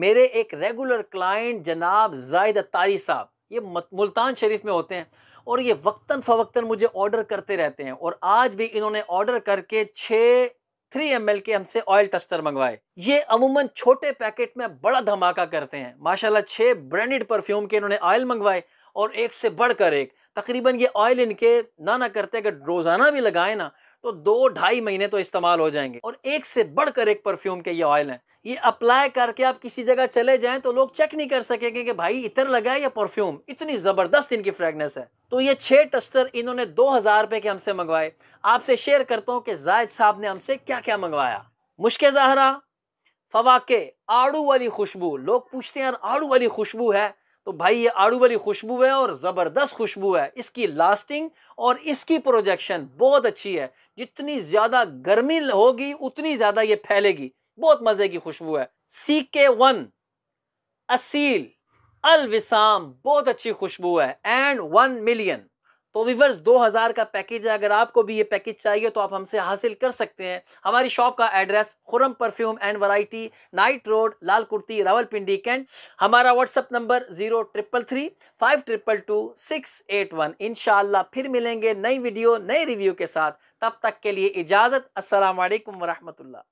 मेरे एक regular client जनाब जायद अतारी साहब ये मुल्तान शरीफ में होते हैं और ये वक्ता फ़वक्ता मुझे ऑर्डर करते रहते हैं और आज भी इन्होंने ऑर्डर करके छः थ्री एम के हमसे ऑयल टस्टर मंगवाए ये अमूमन छोटे पैकेट में बड़ा धमाका करते हैं माशाल्लाह छः ब्रांडेड परफ्यूम के इन्होंने ऑयल मंगवाए और एक से बढ़कर एक तकरीबन ये ऑयल इनके ना ना करते अगर रोज़ाना भी लगाए ना तो दो ढाई महीने तो इस्तेमाल हो जाएंगे और एक से बढ़कर एक परफ्यूम के ये ऑयल हैं ये अप्लाई करके आप किसी जगह चले जाएं तो लोग चेक नहीं कर सकेंगे कि भाई इतर लगा है या परफ्यूम इतनी ज़बरदस्त इनकी फ्रेगनेस है तो ये छः टस्टर इन्होंने दो हज़ार रुपए के हमसे मंगवाए आपसे शेयर करता हूँ कि जायद साहब ने हमसे क्या क्या मंगवाया मुश्के जहरा फवाके आड़ू वाली खुशबू लोग पूछते हैं यार आड़ू वाली खुशबू है तो भाई ये आड़ू वाली खुशबू है और ज़बरदस्त खुशबू है इसकी लास्टिंग और इसकी प्रोजेक्शन बहुत अच्छी है जितनी ज़्यादा गर्मी होगी उतनी ज़्यादा ये फैलेगी बहुत मज़े की खुशबू है सी के वन असील अलविसाम बहुत अच्छी खुशबू है एंड वन मिलियन तो विवर्स 2000 का पैकेज है अगर आपको भी ये पैकेज चाहिए तो आप हमसे हासिल कर सकते हैं हमारी शॉप का address Khurram perfume and variety night road Lal Kurti Rawalpindi cantt हमारा WhatsApp number zero triple three five triple two six eight one इन फिर मिलेंगे नई वीडियो नए रिव्यू के साथ तब तक के लिए इजाज़त असल वरहमल्ला